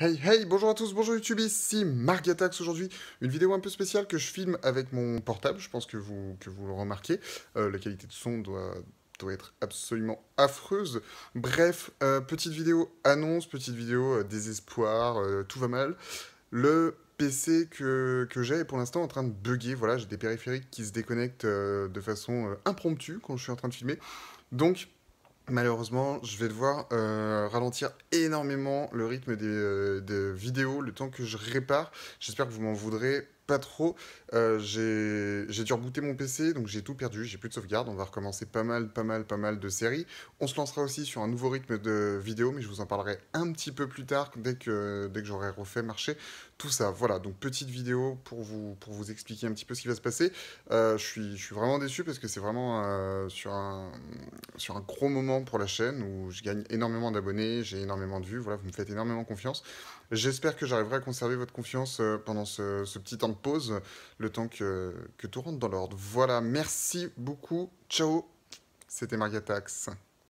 Hey hey, bonjour à tous, bonjour YouTube, ici Margatax aujourd'hui, une vidéo un peu spéciale que je filme avec mon portable, je pense que vous, que vous le remarquez, euh, la qualité de son doit, doit être absolument affreuse. Bref, euh, petite vidéo annonce, petite vidéo euh, désespoir, tout va mal. Le PC que, que j'ai est pour l'instant en train de bugger, voilà, j'ai des périphériques qui se déconnectent de façon impromptue quand je suis en train de filmer, donc Malheureusement, je vais devoir euh, ralentir énormément le rythme euh, des, vidéos, le temps que je répare. J'espère que vous m'en voudrez pas trop. Euh, j'ai dû rebooter mon PC, donc j'ai tout perdu, j'ai plus de sauvegarde. On va recommencer pas mal, pas mal, pas mal de séries. On se lancera aussi sur un nouveau rythme de vidéo, mais je vous en parlerai un petit peu plus tard, dès que, dès que j'aurai refait marcher tout ça. Voilà, donc petite vidéo pour vous, pour vous expliquer un petit peu ce qui va se passer. Euh, je, suis, je suis vraiment déçu parce que c'est vraiment euh, sur, un, sur un gros moment pour la chaîne où je gagne énormément d'abonnés, j'ai énormément de vues, voilà, vous me faites énormément confiance. J'espère que j'arriverai à conserver votre confiance pendant ce, ce petit temps de pause, le temps que, tout rentre dans l'ordre. Voilà, merci beaucoup. Ciao. C'était Maria Tax.